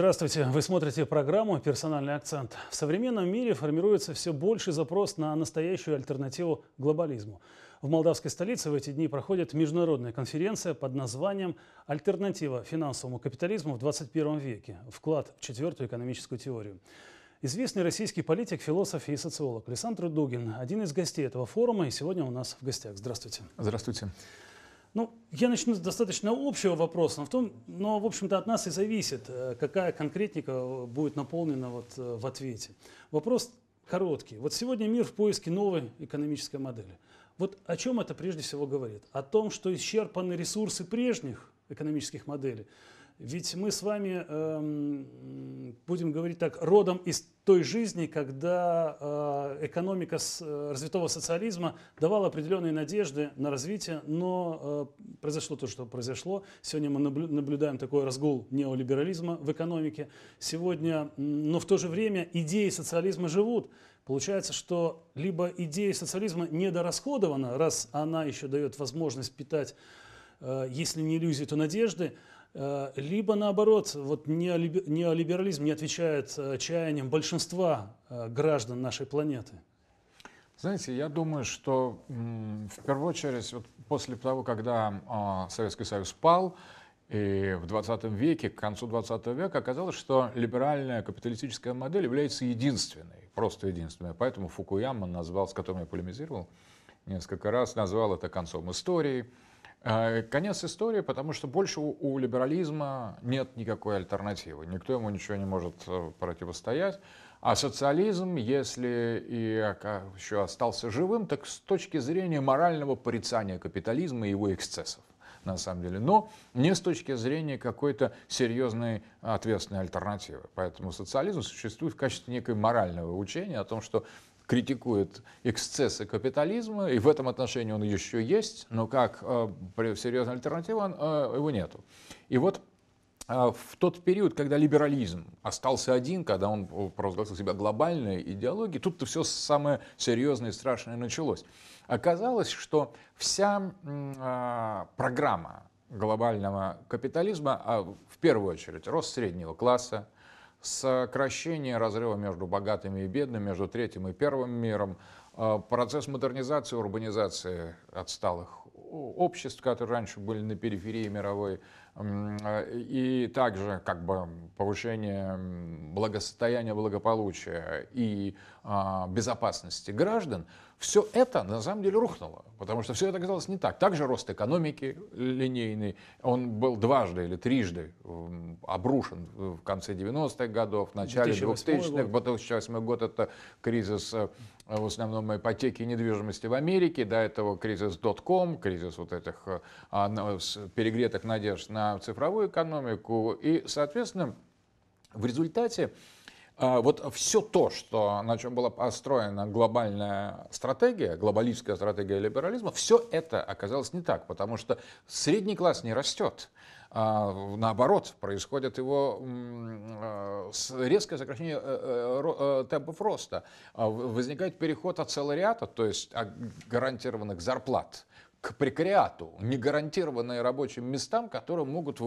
Здравствуйте! Вы смотрите программу «Персональный акцент». В современном мире формируется все больший запрос на настоящую альтернативу глобализму. В молдавской столице в эти дни проходит международная конференция под названием «Альтернатива финансовому капитализму в 21 веке. Вклад в четвертую экономическую теорию». Известный российский политик, философ и социолог Александр Дугин – один из гостей этого форума, и сегодня у нас в гостях. Здравствуйте. Здравствуйте. Здравствуйте. Ну, я начну с достаточно общего вопроса, но, в том, но в общем-то, от нас и зависит, э, какая конкретика э, будет наполнена вот э, в ответе. Вопрос короткий. Вот сегодня мир в поиске новой экономической модели. Вот о чем это прежде всего говорит? О том, что исчерпаны ресурсы прежних экономических моделей, ведь мы с вами, эм, будем говорить так, родом из той жизни, когда э, экономика с, э, развитого социализма давала определенные надежды на развитие, но э, произошло то, что произошло. Сегодня мы наблю, наблюдаем такой разгул неолиберализма в экономике. Сегодня, но в то же время идеи социализма живут. Получается, что либо идея социализма недорасходована, раз она еще дает возможность питать, э, если не иллюзии, то надежды, Э, либо наоборот, вот неолиберализм не отвечает э, чаяниям большинства э, граждан нашей планеты? Знаете, я думаю, что в первую очередь вот после того, когда а, Советский Союз пал, и в 20 веке, к концу 20 века оказалось, что либеральная капиталистическая модель является единственной, просто единственной. Поэтому Фукуяма назвал, с которым я полемизировал несколько раз, назвал это концом истории. Э, конец истории, потому что больше у, у либерализма нет никакой альтернативы. Никто ему ничего не может э, противостоять. А социализм, если и еще остался живым, так с точки зрения морального порицания капитализма и его эксцессов на самом деле, но не с точки зрения какой-то серьезной ответственной альтернативы. Поэтому социализм существует в качестве некой морального учения о том, что критикует эксцессы капитализма, и в этом отношении он еще есть, но как э, серьезная альтернатива э, его нету. И вот э, в тот период, когда либерализм остался один, когда он провозгласил себя глобальной идеологией, тут-то все самое серьезное и страшное началось. Оказалось, что вся э, программа глобального капитализма, а в первую очередь рост среднего класса, сокращение разрыва между богатыми и бедными, между третьим и первым миром, а, процесс модернизации, урбанизации отсталых обществ, которые раньше были на периферии мировой, а, и также как бы повышение благосостояния, благополучия и а, безопасности граждан – все это на самом деле рухнуло, потому что все это оказалось не так. Также рост экономики линейный, он был дважды или трижды обрушен в конце 90-х годов, в начале 2000-х. 2008 год это кризис э, в основном ипотеки и недвижимости в Америке, до этого кризис dot-com, кризис вот этих э, перегретых надежд на цифровую экономику. И, соответственно, в результате а, вот все то, что, на чем была построена глобальная стратегия, глобалистская стратегия либерализма, все это оказалось не так, потому что средний класс не растет. А, наоборот, происходит его а, резкое сокращение э, э, э, темпов роста. Возникает переход от целариата, то есть гарантированных зарплат – к прекариату, негарантированные рабочим местам, которые могут,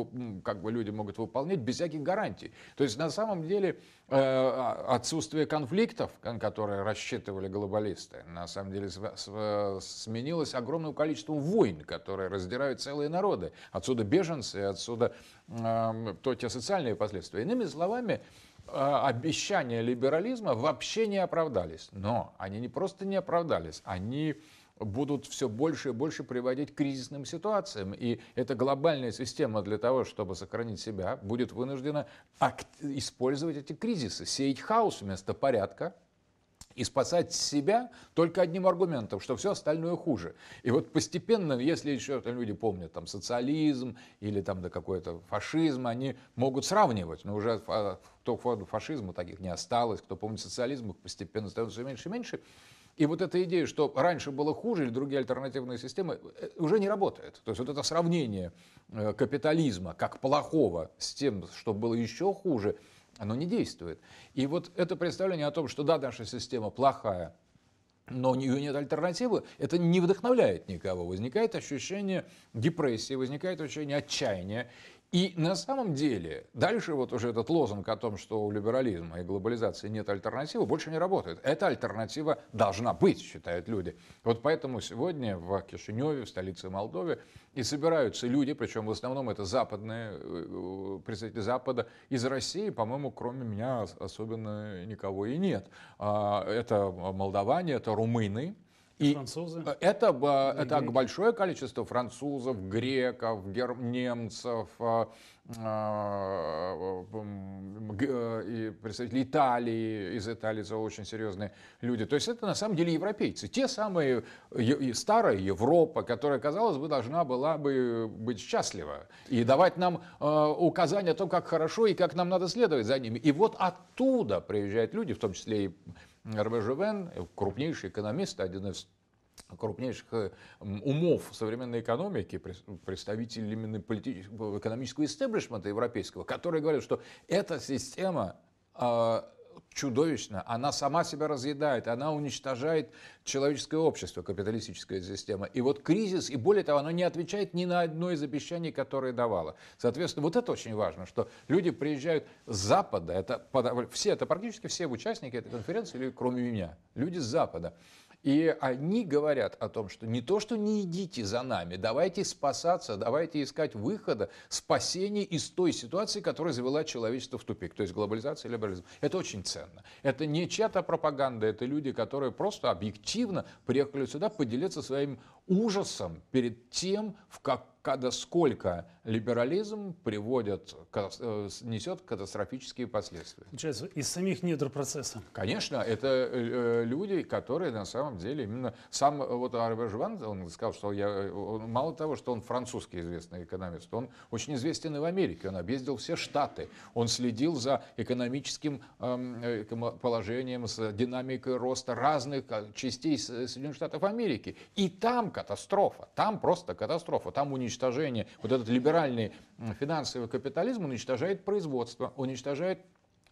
как бы люди могут выполнять без всяких гарантий. То есть на самом деле э, а, отсутствие конфликтов, на которые рассчитывали глобалисты, на самом деле сменилось огромным количеством войн, которые раздирают целые народы. Отсюда беженцы, отсюда то те социальные последствия. Иными словами, а, обещания либерализма вообще не оправдались. Но они не просто не оправдались, они будут все больше и больше приводить к кризисным ситуациям. И эта глобальная система для того, чтобы сохранить себя, будет вынуждена использовать эти кризисы, сеять хаос вместо порядка, и спасать себя только одним аргументом, что все остальное хуже. И вот постепенно, если еще люди помнят там социализм или там да, какой-то фашизм, они могут сравнивать, но уже кто фашизма таких не осталось, кто помнит социализм, их постепенно становится все меньше и меньше. И вот эта идея, что раньше было хуже или другие альтернативные системы, э, уже не работает. То есть вот это сравнение э, капитализма как плохого с тем, что было еще хуже, оно не действует. И вот это представление о том, что да, наша система плохая, но у нее нет альтернативы, это не вдохновляет никого. Возникает ощущение депрессии, возникает ощущение отчаяния. И на самом деле, дальше вот уже этот лозунг о том, что у либерализма и глобализации нет альтернативы, больше не работает. Эта альтернатива должна быть, считают люди. Вот поэтому сегодня в Кишиневе, в столице Молдовы, и собираются люди, причем в основном это западные, э, э, представители Запада, из России, по-моему, кроме меня особенно никого и нет. А, это молдаване, это румыны, и Французы? Это, это большое количество французов, греков, гер... немцев, а, а, э, и представители Италии, из Италии за очень серьезные люди. То есть это на самом деле европейцы, те самые старая Европа, которая, казалось бы, должна была бы быть счастлива и давать нам э, указания о том, как хорошо и как нам надо следовать за ними. И вот оттуда приезжают люди, в том числе и РБЖВН, крупнейший экономист, один из крупнейших э, умов современной экономики, представителей именно политического, экономического истеблишмента европейского, которые говорят, что эта система а, чудовищно, она сама себя разъедает, она уничтожает человеческое общество, капиталистическая система. И вот кризис, и более того, она не отвечает ни на одно из обещаний, которые давала. Соответственно, вот это очень важно, что люди приезжают с Запада, это, все, это практически все участники этой конференции, кроме меня, люди с Запада. И они говорят о том, что не то, что не идите за нами, давайте спасаться, давайте искать выхода, спасения из той ситуации, которая завела человечество в тупик. То есть глобализация и либерализм. Это очень ценно. Это не чья-то пропаганда, это люди, которые просто объективно приехали сюда поделиться своим ужасом перед тем, в как, когда сколько либерализм приводит, э, несет катастрофические последствия. Получается, из самих недр процесса. Конечно, это э, э, люди, которые на самом деле именно сам вот Арбер Ван, он сказал, что я, он, мало того, что он французский известный экономист, он очень известен и в Америке, он объездил все штаты, он следил за экономическим эм, положением, с динамикой роста разных частей Соединенных Штатов Америки. И там катастрофа, там просто катастрофа, там уничтожение. Вот этот либеральный финансовый капитализм уничтожает производство, уничтожает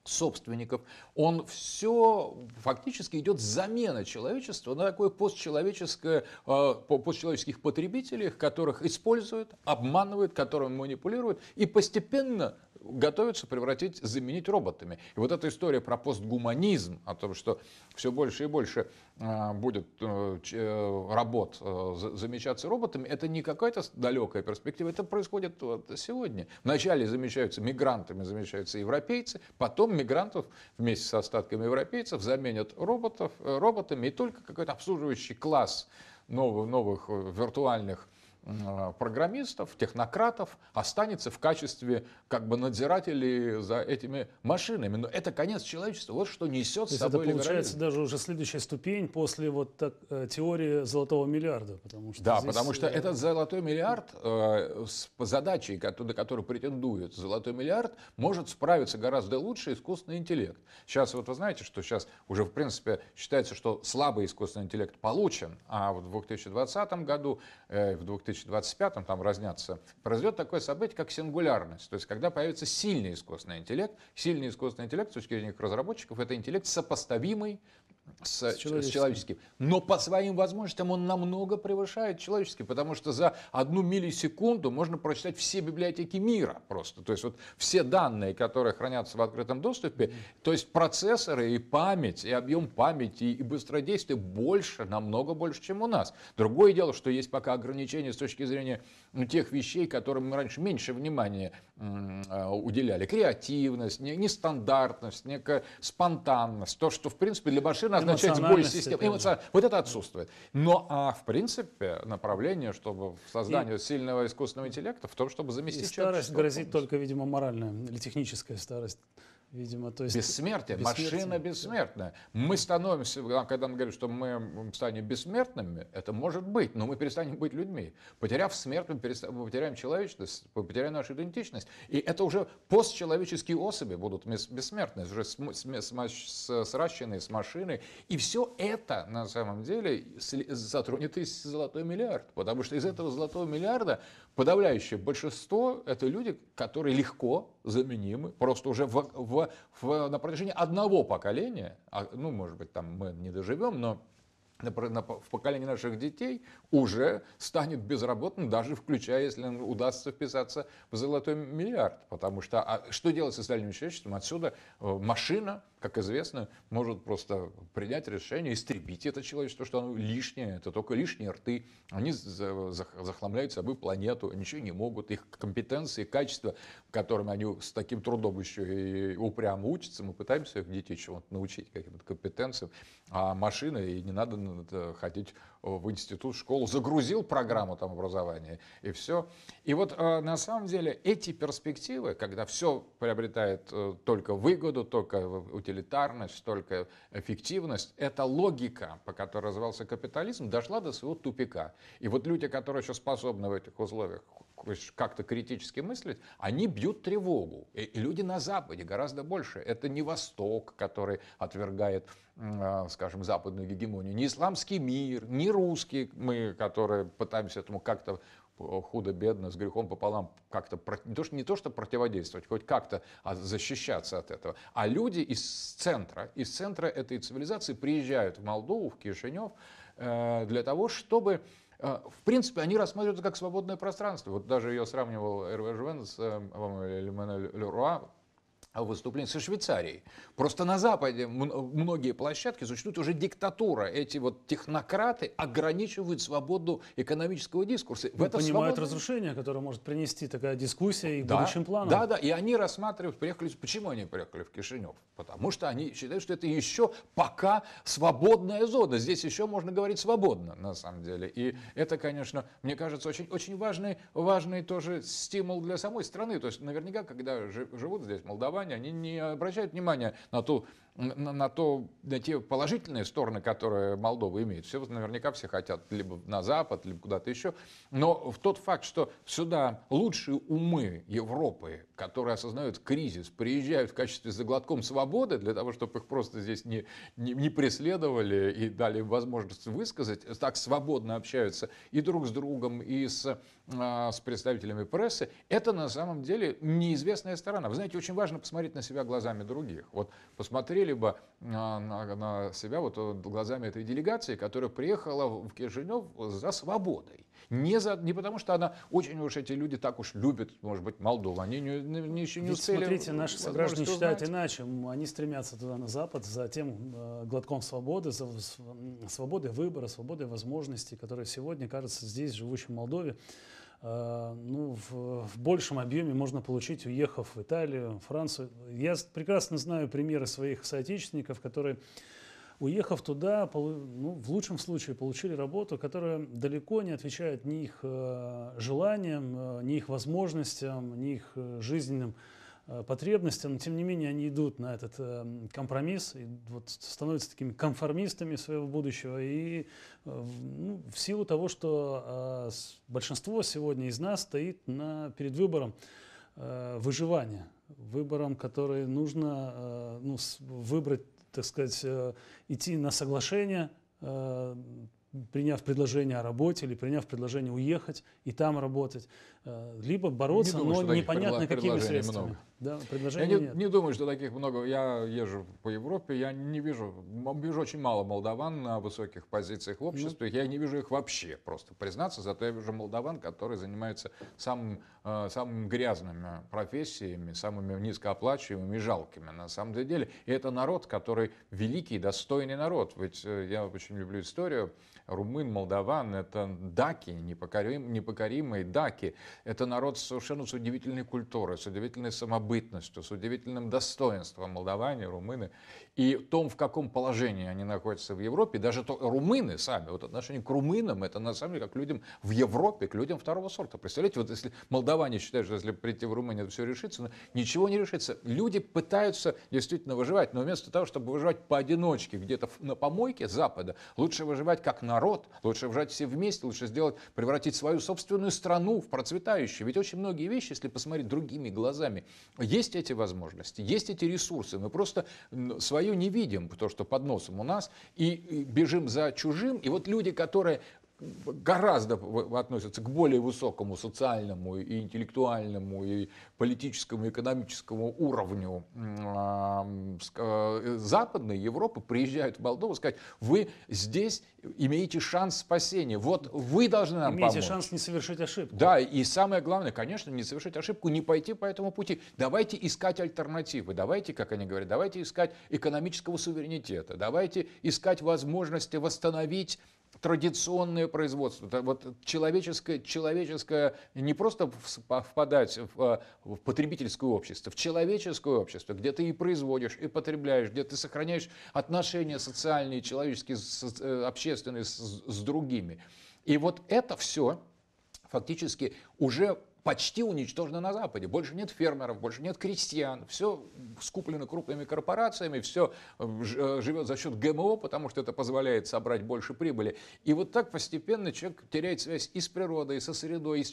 собственников. Он все фактически идет замена человечества на такое постчеловеческое, э, постчеловеческих потребителей, которых используют, обманывают, которыми манипулируют и постепенно готовятся превратить, заменить роботами. И вот эта история про постгуманизм, о том, что все больше и больше а, будет э, э, работ э, замечаться роботами, это не какая-то далекая перспектива, это происходит сегодня. Вначале замечаются мигрантами, замечаются европейцы, потом мигрантов вместе с остатками европейцев заменят роботов, роботами, и только какой-то обслуживающий класс новых, новых виртуальных Э, программистов, технократов останется в качестве как бы надзирателей за этими машинами. Но это конец человечества. Вот что несет То с собой это получается даже уже следующая ступень после вот так, э, теории золотого миллиарда. Потому что да, здесь... потому что э, этот золотой миллиард э, с задачей, на которую претендует золотой миллиард, может справиться гораздо лучше искусственный интеллект. Сейчас вот вы знаете, что сейчас уже в принципе считается, что слабый искусственный интеллект получен, а вот в 2020 году, э, в 2000 2025, там разнятся, произойдет такое событие, как сингулярность. То есть, когда появится сильный искусственный интеллект, сильный искусственный интеллект, с точки зрения разработчиков, это интеллект сопоставимый с, с, человеческим. с человеческим. Но по своим возможностям он намного превышает человеческий, потому что за одну миллисекунду можно прочитать все библиотеки мира просто. То есть вот все данные, которые хранятся в открытом доступе, то есть процессоры и память, и объем памяти, и быстродействие больше, намного больше, чем у нас. Другое дело, что есть пока ограничения с точки зрения ну, тех вещей, которым мы раньше меньше внимания э, уделяли. Креативность, нестандартность, некая спонтанность. То, что, в принципе, для Башира Назначать означать сбой системы. Вот это отсутствует. Но а в принципе направление, чтобы в создании и... сильного искусственного интеллекта, в том, чтобы заместить и старость человеческого грозит помощь. только, видимо, моральная или техническая старость. Видимо, то есть... Бессмертие. Машина бессмертная. Мы становимся, когда мы говорим, что мы станем бессмертными, это может быть, но мы перестанем быть людьми. Потеряв смерть, мы, перестанем, мы потеряем человечность, мы потеряем нашу идентичность. И это уже постчеловеческие особи будут бессмертные, уже сращенные с машиной. И все это, на самом деле, затронет и золотой миллиард. Потому что из этого золотого миллиарда Подавляющее большинство – это люди, которые легко заменимы, просто уже в, в, в, на протяжении одного поколения, а, ну, может быть, там мы не доживем, но в поколении наших детей уже станет безработным, даже включая, если нам удастся вписаться в золотой миллиард. Потому что а что делать с остальным человечеством? Отсюда э, машина, как известно, может просто принять решение истребить это человечество, что оно лишнее, это только лишние рты. Они захламляют собой планету, ничего не могут. Их компетенции, качества, которым они с таким трудом еще и упрямо учатся, мы пытаемся их детей чего-то научить, каким-то компетенциям. А машина, и не надо хотеть в институт, в школу, загрузил программу там образования и все. И вот э, на самом деле эти перспективы, когда все приобретает э, только выгоду, только утилитарность, только эффективность, эта логика, по которой развивался капитализм, дошла до своего тупика. И вот люди, которые еще способны в этих условиях как-то критически мыслить, они бьют тревогу. И люди на Западе гораздо больше. Это не Восток, который отвергает а, скажем, западную гегемонию, ни исламский мир, ни русские мы, которые пытаемся этому как-то худо-бедно, с грехом пополам как-то, не то, что, не то что противодействовать, хоть как-то а защищаться от этого. А люди из центра, из центра этой цивилизации приезжают в Молдову, в Кишинев э, для того, чтобы э, в принципе, они рассматриваются как свободное пространство. Вот даже ее сравнивал Эрве Жвен с э, Леруа, выступлений со Швейцарией. Просто на Западе многие площадки существует уже диктатура. Эти вот технократы ограничивают свободу экономического дискурса. В ну, это понимают свободу... разрушение, которое может принести такая дискуссия и да, будущим планам. Да, да, и они рассматривают, приехали, почему они приехали в Кишинев? Потому что они считают, что это еще пока свободная зона. Здесь еще можно говорить свободно, на самом деле. И это, конечно, мне кажется, очень, очень важный, важный тоже стимул для самой страны. То есть наверняка, когда живут здесь молдаване, образования, они не обращают внимания на ту на, на, то, на те положительные стороны, которые Молдова имеет. Все, наверняка все хотят либо на Запад, либо куда-то еще. Но в тот факт, что сюда лучшие умы Европы, которые осознают кризис, приезжают в качестве заглотком свободы для того, чтобы их просто здесь не, не, не преследовали и дали им возможность высказать, так свободно общаются и друг с другом, и с, а, с представителями прессы, это на самом деле неизвестная сторона. Вы знаете, очень важно посмотреть на себя глазами других. Вот посмотри посмотрели бы а, на, на себя вот э, глазами этой делегации, которая приехала в Кишинев за свободой. Не, за, не потому, что она очень уж эти люди так уж любят, может быть, Молдову. Они не, не, не еще не успели. Смотрите, э, наши сограждане считают узнать. иначе. Они стремятся туда на Запад за тем э, глотком свободы, за свободой выбора, свободой возможностей, которые сегодня кажется здесь, живущим в Молдове, Э, ну, в, в большем объеме можно получить, уехав в Италию, Францию. Я прекрасно знаю примеры своих соотечественников, которые, уехав туда, ну, в лучшем случае получили работу, которая далеко не отвечает ни их э, желаниям, э, ни их возможностям, ни их жизненным Э, потребности, но тем не менее они идут на этот э, компромисс, и вот становятся такими конформистами своего будущего. И э, ну, в силу того, что э, большинство сегодня из нас стоит на, перед выбором э, выживания, выбором, который нужно э, ну, с, выбрать, так сказать, э, идти на соглашение. Э, приняв предложение о работе или приняв предложение уехать и там работать, Э, либо бороться, не думаю, но непонятно какими средствами. Много. Да, я не, нет. не думаю, что таких много. Я езжу по Европе, я не вижу, вижу очень мало молдаван на высоких позициях в ну. обществе. Ну. Я не вижу их вообще, просто признаться. Зато я вижу молдаван, которые занимаются самым, э, самыми грязными профессиями, самыми низкооплачиваемыми и жалкими на самом деле. И это народ, который великий, достойный народ. Ведь э, я очень люблю историю. Румын, молдаван — это даки, непокорим, непокоримые даки — это народ совершенно с удивительной культурой, с удивительной самобытностью, с удивительным достоинством молдаване, румыны. И в том, в каком положении они находятся в Европе, даже то, румыны сами, вот отношение к румынам, это на самом деле как людям в Европе, к людям второго сорта. Представляете, вот если молдаване считают, что если прийти в Румынию, это все решится, но ничего не решится. Люди пытаются действительно выживать, но вместо того, чтобы выживать поодиночке где-то на помойке Запада, лучше выживать как народ, лучше выживать все вместе, лучше сделать, превратить свою собственную страну в процветающую процветающей. Ведь очень многие вещи, если посмотреть другими глазами, есть эти возможности, есть эти ресурсы. Мы просто свое не видим, потому что под носом у нас, и бежим за чужим. И вот люди, которые гораздо относятся к более высокому социальному и интеллектуальному и политическому и экономическому уровню а, э, Западной Европы, приезжают в Молдову сказать, вы здесь имеете шанс спасения, вот вы должны нам имеете помочь. Имеете шанс не совершить ошибку. Да, и самое главное, конечно, не совершить ошибку, не пойти по этому пути. Давайте искать альтернативы, давайте, как они говорят, давайте искать экономического суверенитета, давайте искать возможности восстановить традиционное производство. вот человеческое, человеческое не просто впадать в, э, в потребительское общество, в человеческое общество, где ты и производишь, и потребляешь, где ты сохраняешь отношения социальные, человеческие, э, общественные с, с другими. И вот это все фактически уже почти уничтожена на Западе. Больше нет фермеров, больше нет крестьян, все скуплено крупными корпорациями, все э, э, живет за счет ГМО, потому что это позволяет собрать больше прибыли. И вот так постепенно человек теряет связь и с природой, и со средой, и с,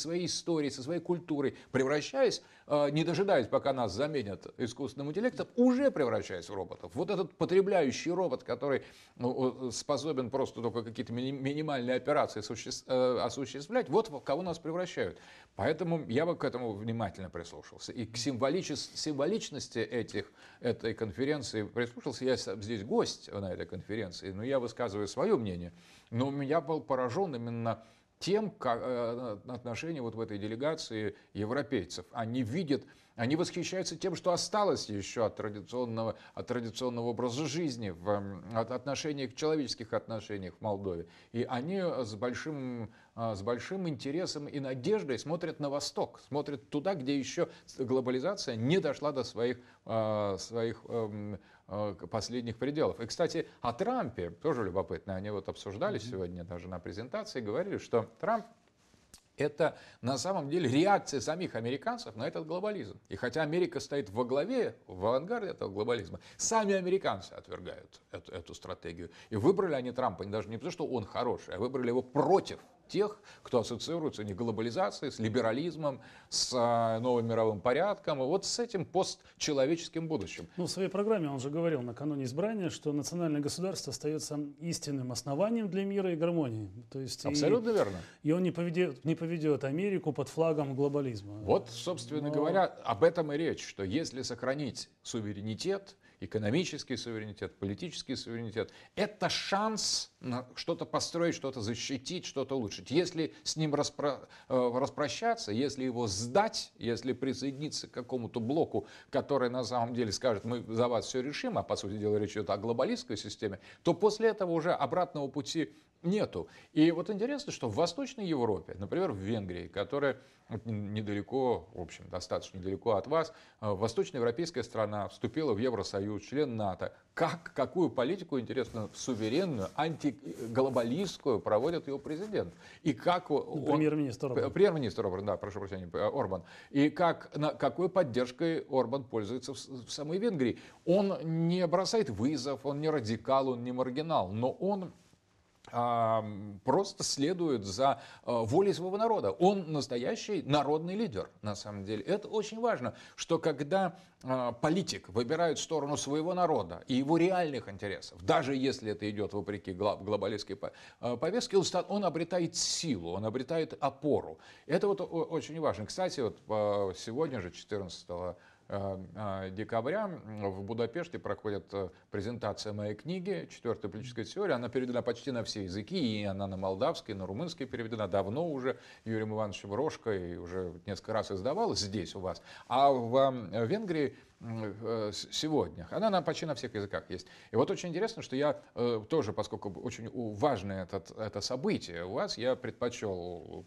своей историей, со своей культурой, превращаясь Э, не дожидаясь, пока нас заменят искусственным интеллектом, уже превращаясь в роботов. Вот этот потребляющий робот, который ну, способен просто только какие-то минимальные операции э, осуществлять, вот в кого нас превращают. Поэтому я бы к этому внимательно прислушался. И к символичности этих, этой конференции прислушался. Я здесь гость на этой конференции, но я высказываю свое мнение. Но я был поражен именно тем как, э, отношение вот в этой делегации европейцев. Они видят, они восхищаются тем, что осталось еще от традиционного, от традиционного образа жизни, в, от к человеческих отношениях в Молдове. И они с большим, э, с большим интересом и надеждой смотрят на восток, смотрят туда, где еще глобализация не дошла до своих, э, своих эм, Э, последних пределов. И, кстати, о Трампе тоже любопытно. Они вот обсуждали mm-hmm. сегодня даже на презентации, говорили, что Трамп это на самом деле реакция самих американцев на этот глобализм. И хотя Америка стоит во главе, в авангарде этого глобализма, сами американцы отвергают эту, эту стратегию. И выбрали они Трампа не даже не потому, что он хороший, а выбрали его против тех, кто ассоциируется не глобализацией, с либерализмом, с а, новым мировым порядком, и а вот с этим постчеловеческим будущим. Ну, в своей программе он же говорил накануне избрания, что национальное государство остается истинным основанием для мира и гармонии. То есть Абсолютно и, верно. И он не поведет, не поведет Америку под флагом глобализма. Вот, собственно Но... говоря, об этом и речь, что если сохранить суверенитет, экономический суверенитет, политический суверенитет. Это шанс что-то построить, что-то защитить, что-то улучшить. Если с ним распро... Э, распрощаться, если его сдать, если присоединиться к какому-то блоку, который на самом деле скажет, мы за вас все решим, а по сути дела речь идет о глобалистской системе, то после этого уже обратного пути нету. И вот интересно, что в Восточной Европе, например, в Венгрии, которая недалеко, в общем, достаточно недалеко от вас, э, восточноевропейская страна вступила в Евросоюз, член НАТО. Как, какую политику, интересно, суверенную, антиглобалистскую проводит его президент? И как он... Ну, премьер-министр Орбан. Премьер-министр Орбан, да, прошу прощения, э, Орбан. И как, на, какой поддержкой Орбан пользуется в, в самой Венгрии? Он не бросает вызов, он не радикал, он не маргинал, но он просто следует за э, волей своего народа. Он настоящий народный лидер, на самом деле. Это очень важно, что когда э, политик выбирает сторону своего народа и его реальных интересов, даже если это идет вопреки глобалистской э, повестке, он обретает силу, он обретает опору. Это вот очень важно. Кстати, вот сегодня же, 14 Эм, а, декабря в Будапеште проходит э, презентация моей книги «Четвертая политическая теория». Она переведена почти на все языки, и она на молдавский, на румынский переведена давно уже Юрием Ивановичем Рожко, и уже несколько раз издавалась здесь у вас. А в эм, Венгрии э, сегодня. Она на, почти на всех языках есть. И вот очень интересно, что я э, тоже, поскольку очень важное это, это событие у вас, я предпочел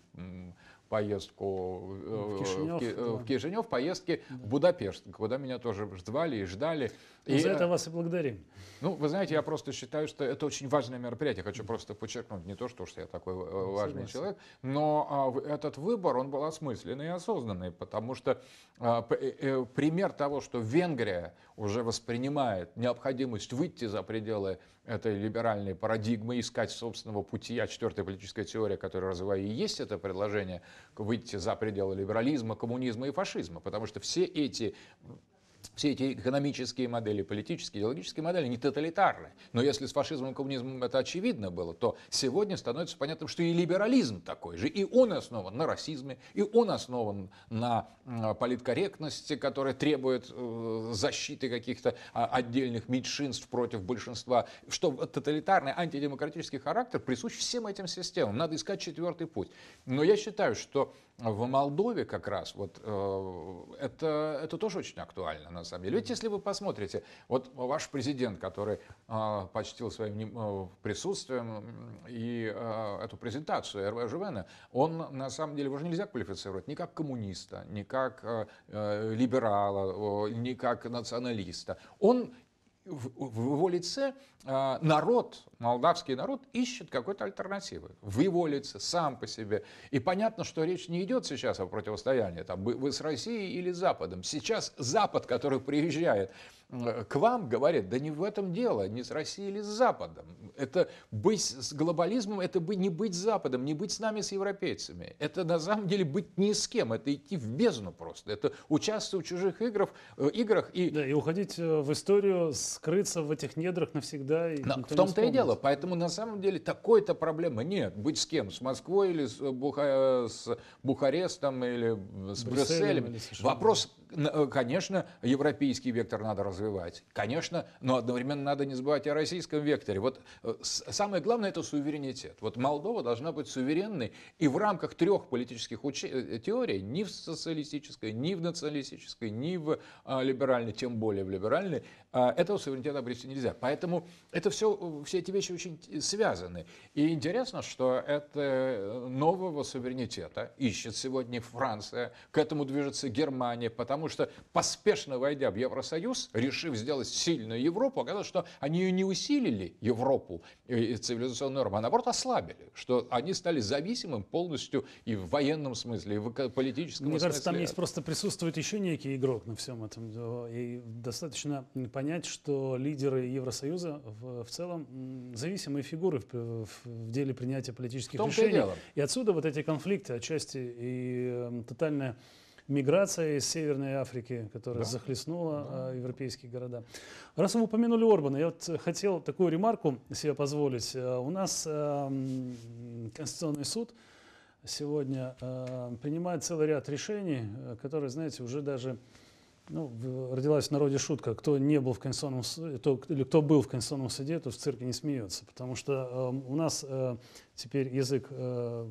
поездку в э, Кишинев, в, э, да. в Кишинев поездки да. в Будапешт, куда меня тоже ждали и ждали. И за это э, вас и благодарим. Ну, вы знаете, я просто считаю, что это очень важное мероприятие. Хочу просто подчеркнуть, не то, что я такой э, важный человек, но а, этот выбор, он был осмысленный и осознанный, потому что а, э, пример того, что Венгрия уже воспринимает необходимость выйти за пределы этой либеральной парадигмы, искать собственного пути, а четвертая политическая теория, которую развиваю, и есть это предложение выйти за пределы либерализма, коммунизма и фашизма, потому что все эти все эти экономические модели, политические, идеологические модели, не тоталитарны. Но если с фашизмом и коммунизмом это очевидно было, то сегодня становится понятным, что и либерализм такой же. И он основан на расизме, и он основан на политкорректности, которая требует э, защиты каких-то а, отдельных меньшинств против большинства. Что тоталитарный антидемократический характер присущ всем этим системам. Надо искать четвертый путь. Но я считаю, что в Молдове как раз вот э, это, это тоже очень актуально на самом деле. Ведь если вы посмотрите, вот ваш президент, который э, почтил своим э, присутствием и э, эту презентацию Р.В. Живена, он на самом деле его же нельзя квалифицировать ни как коммуниста, ни как а, э, либерала, ни как националиста. Он в, в его лице а, народ, молдавский народ, ищет какой-то альтернативы. В его лице, сам по себе. И понятно, что речь не идет сейчас о противостоянии, там, вы, вы с Россией или Западом. Сейчас Запад, который приезжает Э, к вам говорят, да не в этом дело, не с Россией или с Западом. Это быть с глобализмом, это не быть с Западом, не быть с нами, с европейцами. Это на самом деле быть ни с кем, это идти в бездну просто. Это участвовать в чужих играх, э, играх и... Да, и уходить э, в историю, скрыться в этих недрах навсегда. И на, в том-то и дело. Поэтому на самом деле такой-то проблемы нет. Быть с кем? С Москвой или с, Буха... с Бухарестом или с Брюсселем? Брюсселем или Вопрос Э, конечно, европейский вектор надо развивать, конечно, но одновременно надо не забывать о российском векторе. Вот э, самое главное – это суверенитет. Вот Молдова должна быть суверенной и в рамках трех политических уч... Э, теорий, ни в социалистической, ни в националистической, ни в а, либеральной, тем более в либеральной, а, этого суверенитета обрести нельзя. Поэтому это все, все эти вещи очень связаны. И интересно, что это нового суверенитета ищет сегодня Франция, к этому движется Германия, потому потому что поспешно войдя в Евросоюз, решив сделать сильную Европу, оказалось, что они ее не усилили, Европу э, и цивилизационную норму, а наоборот ослабили, что они стали зависимым полностью и в военном смысле, и в политическом Мне смысле. Мне кажется, там есть просто присутствует еще некий игрок на всем этом. И достаточно понять, что лидеры Евросоюза в, в целом зависимые фигуры в, в деле принятия политических решений. И, и отсюда вот эти конфликты отчасти и эм, тотальная миграция из Северной Африки, которая да. захлестнула да. А, европейские города. Раз вы упомянули Орбана, я вот хотел такую ремарку себе позволить. Э, у нас э, Конституционный суд сегодня э, принимает целый ряд решений, которые, знаете, уже даже ну, родилась в народе шутка, кто не был в Конституционном суде, то, или кто был в Конституционном суде, то в цирке не смеется, потому что э, у нас э, теперь язык э,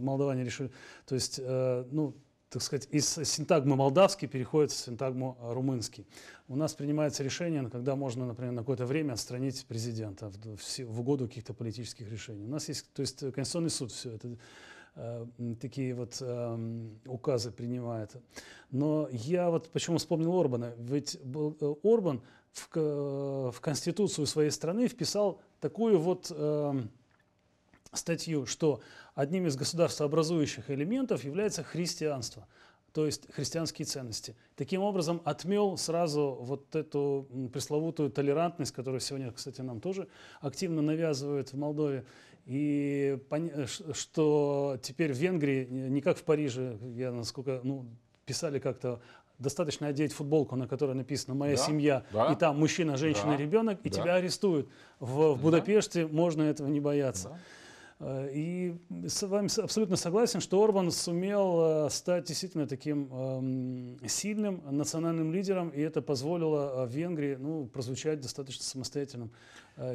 молдаване решили, то есть, э, ну, так сказать, из синтагмы молдавский переходит в синтагму э, румынский. У нас принимается решение, когда можно, например, на какое-то время отстранить президента в, в, в угоду каких-то политических решений. У нас есть, то есть э, Конституционный суд все это э, такие вот э, указы принимает. Но я вот почему вспомнил Орбана. Ведь был, э, Орбан в, э, в конституцию своей страны вписал такую вот эм, статью, что одним из государствообразующих элементов является христианство, то есть христианские ценности. Таким образом, отмел сразу вот эту пресловутую толерантность, которую сегодня, кстати, нам тоже активно навязывают в Молдове, и э, что теперь в Венгрии, не как в Париже, я насколько, ну, писали как-то достаточно одеть футболку, на которой написано «Моя да, семья», да, и там мужчина, женщина, да, ребенок, и да. тебя арестуют. В, в Будапеште да. можно этого не бояться. Да. Э, и с вами абсолютно согласен, что Орбан сумел э, стать действительно таким эм, сильным национальным лидером, и это позволило э, Венгрии ну, прозвучать достаточно самостоятельным,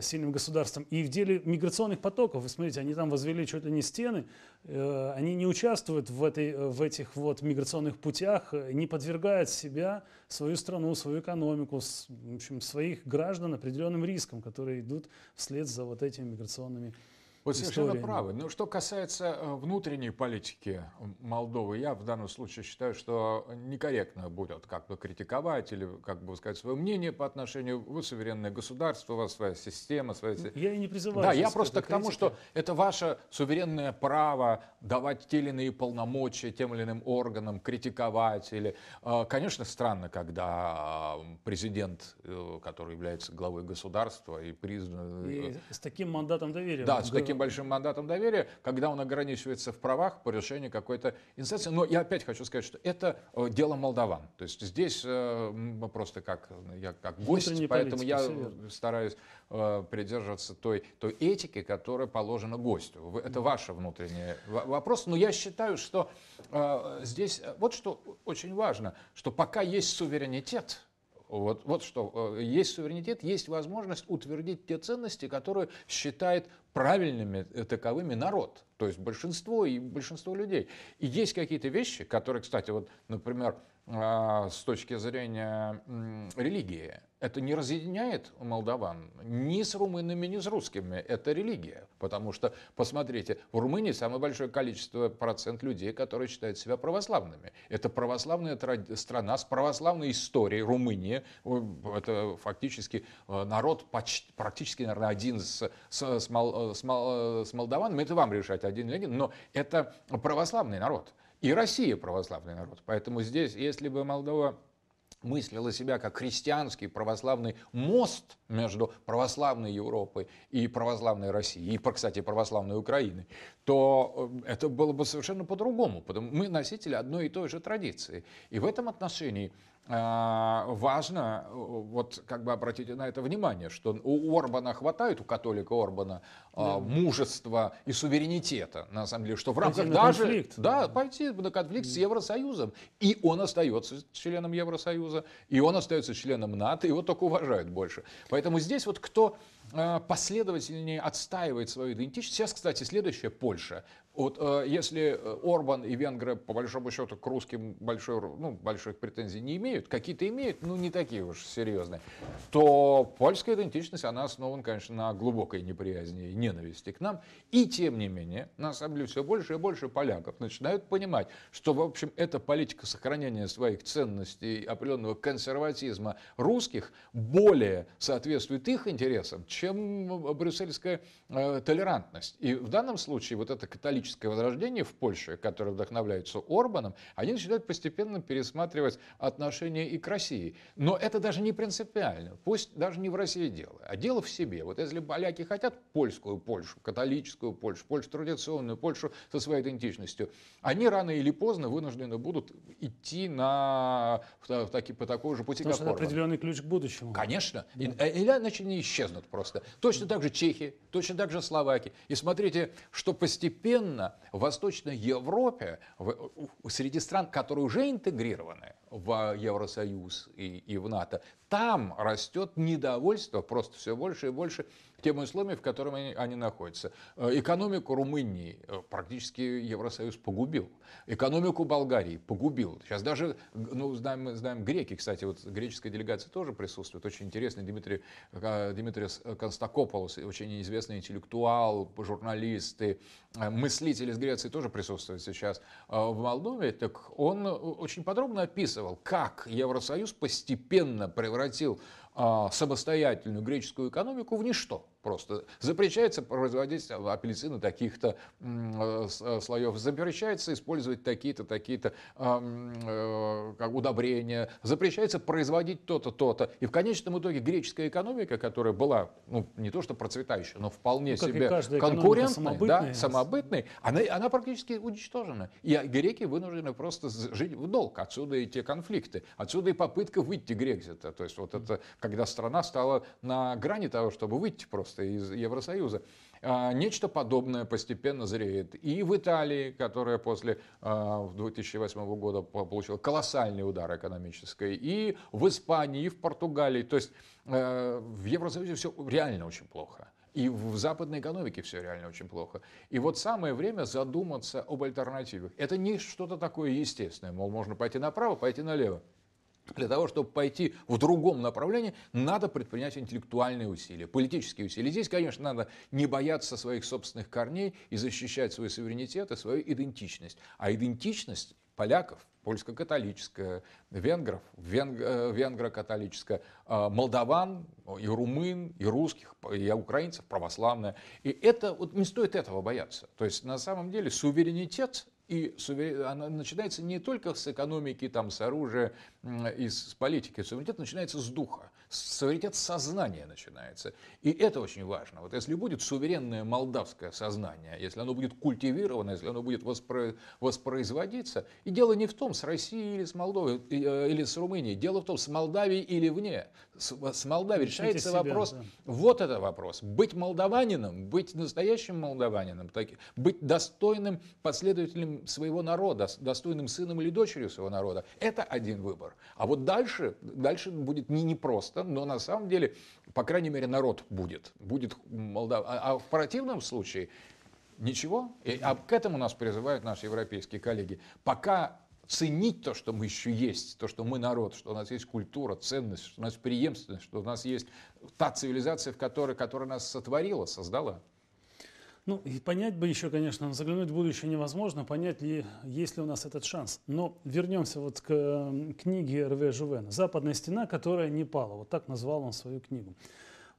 сильным государством. И в деле миграционных потоков, вы смотрите, они там возвели чуть ли не стены, они не участвуют в, этой, в этих вот миграционных путях, не подвергают себя, свою страну, свою экономику, в общем, своих граждан определенным рискам, которые идут вслед за вот этими миграционными потоками вы историями. совершенно правы. Но ну, что касается э, внутренней политики Молдовы, я в данном случае считаю, что некорректно будет как бы критиковать или как бы сказать свое мнение по отношению вы суверенное государство, у вас своя система, своя. Ну, я и не призываю. Да, я просто к тому, что это ваше суверенное право давать те или иные полномочия тем или иным органам, критиковать или, э, конечно, странно, когда президент, э, который является главой государства и признан и с таким мандатом доверия, да, с таким таким большим мандатом доверия, когда он ограничивается в правах по решению какой-то инстанции. Но я опять хочу сказать, что это э, дело молдаван. То есть здесь э, мы просто как, я как гость, Внутренняя поэтому я северный. стараюсь э, придерживаться той, той этики, которая положена гостю. Это ваш внутренний вопрос. Но я считаю, что здесь вот что очень важно, что пока есть суверенитет, вот, вот что, есть суверенитет, есть возможность утвердить те ценности, которые считает правильными э, таковыми народ, то есть большинство и большинство людей. И есть какие-то вещи, которые, кстати, вот, например, а, с точки зрения религии. Это не разъединяет молдаван ни с румынами, ни с русскими. Это религия. Потому что, посмотрите, в Румынии самое большое количество процент людей, которые считают себя православными. Это православная страна с православной историей. Румыния – это фактически э, народ почти, практически, наверное, один с, с, с, мол, э, с, мол, э, с молдаванами. Это вам решать, один или один. Но это православный народ. И Россия православный народ. Поэтому здесь, если бы Молдова мыслила себя как христианский православный мост между православной Европой и православной Россией, и, кстати, православной Украиной, то э, это было бы совершенно по-другому. Потому мы носители одной и той же традиции. И в этом отношении а, важно э, вот как бы обратить на это внимание, что у Орбана хватает, у католика Орбана а, да. мужества и суверенитета, на самом деле, что в рамках пойти даже... конфликт. Да, пойти на конфликт с Евросоюзом. И он остается членом Евросоюза, и он остается членом НАТО, и его только уважают больше. Поэтому здесь вот кто э, последовательнее отстаивает свою идентичность, сейчас, кстати, следующая польза больше. Вот э, если э, Орбан и Венгры, по большому счету, к русским большой, ну, больших претензий не имеют, какие-то имеют, ну, не такие уж серьезные, то польская идентичность, она основана, конечно, на глубокой неприязни и ненависти к нам. И, тем не менее, на самом деле, все больше и больше поляков начинают понимать, что, в общем, эта политика сохранения своих ценностей, определенного консерватизма русских более соответствует их интересам, чем э, брюссельская э, толерантность. И в данном случае вот эта католическая демократическое возрождение в Польше, которое вдохновляется Орбаном, они начинают постепенно пересматривать отношения и к России. Но это даже не принципиально. Пусть даже не в России дело, а дело в себе. Вот если поляки хотят польскую Польшу, католическую Польшу, Польшу традиционную, Польшу со своей идентичностью, они рано или поздно вынуждены будут идти на, в, таки, по такому же пути, Потому как что это определенный ключ к будущему. Конечно. Да. И, а, или иначе не исчезнут просто. Точно так же чехи, точно так же словаки. И смотрите, что постепенно именно в Восточной Европе, в, среди стран, которые уже интегрированы, в Евросоюз и, и в НАТО. Там растет недовольство просто все больше и больше тем условиям, в котором они, они находятся. Э, экономику Румынии э, практически Евросоюз погубил. Экономику Болгарии погубил. Сейчас даже, ну, знаем, мы знаем греки, кстати, вот греческая делегация тоже присутствует. Очень интересный Дмитрий, э, Дмитрис Констакополос, очень известный интеллектуал, журналисты, мыслители мыслитель из Греции тоже присутствуют сейчас в Молдове. Так он очень подробно описывает показывал, как Евросоюз постепенно превратил а, самостоятельную греческую экономику в ничто просто. Запрещается производить апельсины таких-то э, э, слоев, запрещается использовать такие-то, такие-то э, как удобрения, запрещается производить то-то, то-то. И в конечном итоге греческая экономика, которая была ну, не то что процветающая, но вполне ну, себе конкурентной, да, самобытной она, она практически уничтожена. И греки вынуждены просто жить в долг. Отсюда и те конфликты. Отсюда и попытка выйти Грекзита. То есть вот это, когда страна стала на грани того, чтобы выйти просто просто из Евросоюза. А, нечто подобное постепенно зреет и в Италии, которая после 2008 а, года получила колоссальный удар экономический, и в Испании, и в Португалии. То есть а, в Евросоюзе все реально очень плохо. И в западной экономике все реально очень плохо. И вот самое время задуматься об альтернативах. Это не что-то такое естественное, мол, можно пойти направо, пойти налево. Для того, чтобы пойти в другом направлении, надо предпринять интеллектуальные усилия, политические усилия. Здесь, конечно, надо не бояться своих собственных корней и защищать свой суверенитет и свою идентичность. А идентичность поляков, польско-католическая, венгров, венг, э, венгро-католическая, э, молдаван, и румын, и русских, и украинцев православная. И это, вот не стоит этого бояться. То есть на самом деле суверенитет и она начинается не только с экономики, там, с оружия и с политики. А суверенитет начинается с духа суверенитет сознания начинается. И это очень важно. Вот если будет суверенное молдавское сознание, если оно будет культивировано, если оно будет воспро... воспроизводиться, и дело не в том, с Россией или с Молдовой, э, или с Румынией, дело в том, с Молдавией или вне. С, с Молдавией Решите решается себя, вопрос, да. вот это вопрос, быть молдаванином, быть настоящим молдаванином, таки, быть достойным последователем своего народа, достойным сыном или дочерью своего народа, это один выбор. А вот дальше, дальше будет не непросто пожалуйста, но на самом деле, по крайней мере, народ будет. будет Молдав... А, а в противном случае ничего. И, а к этому нас призывают наши европейские коллеги. Пока ценить то, что мы еще есть, то, что мы народ, что у нас есть культура, ценность, что у нас преемственность, что у нас есть та цивилизация, в которой, которая нас сотворила, создала. Ну, и понять бы еще, конечно, заглянуть в будущее невозможно, понять ли, есть ли у нас этот шанс. Но вернемся вот к книге Р.В. Жувена «Западная стена, которая не пала». Вот так назвал он свою книгу.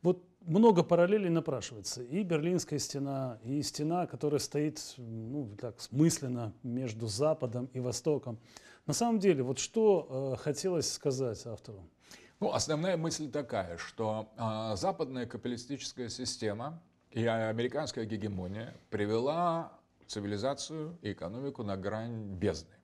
Вот много параллелей напрашивается. И Берлинская стена, и стена, которая стоит, ну, так, смысленно между Западом и Востоком. На самом деле, вот что э, хотелось сказать автору? Ну, основная мысль такая, что э, западная капиталистическая система – и американская гегемония привела цивилизацию и экономику на грань бездны.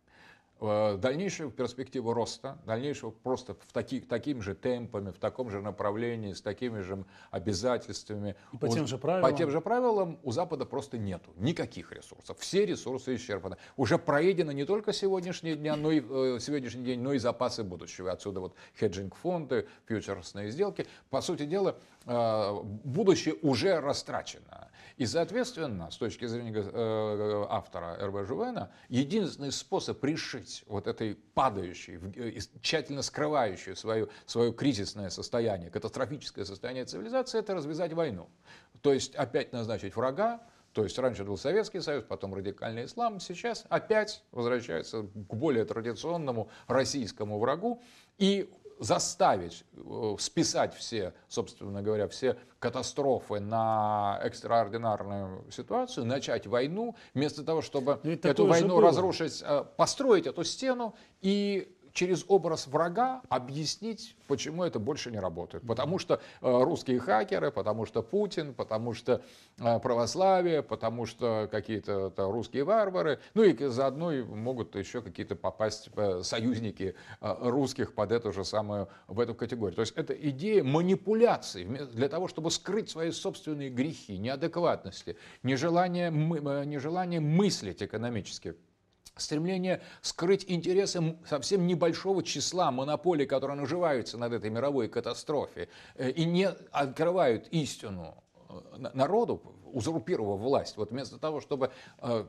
Э, дальнейшую перспективу роста, дальнейшего просто в таки, таким же темпами, в таком же направлении, с такими же обязательствами. И по, у, тем же правилам. по тем же правилам у Запада просто нету никаких ресурсов. Все ресурсы исчерпаны. Уже проедено не только сегодняшний, день, но и, э, сегодняшний день, но и запасы будущего. Отсюда вот хеджинг-фонды, фьючерсные сделки. По сути дела, э, будущее уже растрачено. И, соответственно, с точки зрения э, э автора Р.В. Жувена, единственный способ решить быть вот этой падающей, э, тщательно скрывающей свое, свое кризисное состояние, катастрофическое состояние цивилизации, это развязать войну. То есть опять назначить врага, то есть раньше был Советский Союз, потом радикальный ислам, сейчас опять возвращается к более традиционному российскому врагу. И заставить э, списать все, собственно говоря, все катастрофы на экстраординарную ситуацию, начать войну, вместо того, чтобы ну, эту войну разрушить, э, построить эту стену и через образ врага объяснить, почему это больше не работает. Потому что э, русские хакеры, потому что Путин, потому что э, православие, потому что какие-то русские варвары. Ну и заодно могут еще какие-то попасть э, союзники русских под эту же самую, в эту категорию. То есть это идея манипуляции для того, чтобы скрыть свои собственные грехи, неадекватности, нежелание, нежелание мыслить экономически стремление скрыть интересы совсем небольшого числа монополий, которые наживаются над этой мировой катастрофе э, и не открывают истину э, народу, узурпировав власть, вот вместо того, чтобы э,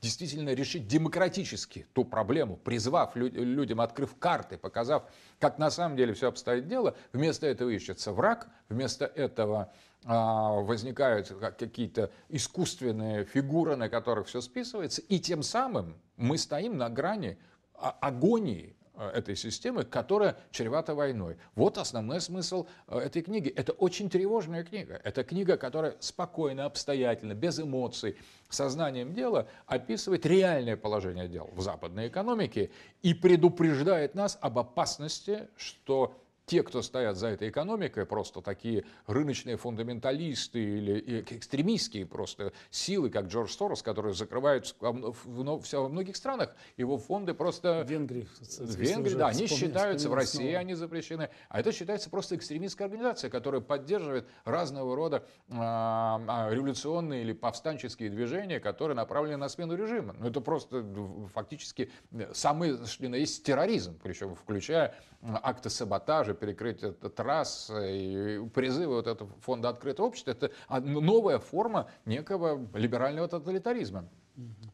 действительно решить демократически ту проблему, призвав лю- людям, открыв карты, показав, как на самом деле все обстоит дело, вместо этого ищется враг, вместо этого а, возникают какие-то искусственные фигуры, на которых все списывается, и тем самым мы стоим на грани а, агонии а, этой системы, которая чревата войной. Вот основной смысл этой книги. Это очень тревожная книга. Это книга, которая спокойно, обстоятельно, без эмоций, сознанием дела описывает реальное положение дел в западной экономике и предупреждает нас об опасности, что те, кто стоят за этой экономикой, просто такие рыночные фундаменталисты или экстремистские просто силы, как Джордж Сорос, которые закрывают во многих странах, его фонды просто... В Венгрии. В Венгрии, да, они считаются, в России снова. они запрещены. А это считается просто экстремистская организация, которая поддерживает разного рода а, а революционные или повстанческие движения, которые направлены на смену режима. Ну, это просто фактически э, самый, что есть терроризм, причем включая акты саботажа, перекрытие трасс э, и призывы вот этого фонда открытого общества, это а, новая форма некого либерального тоталитаризма.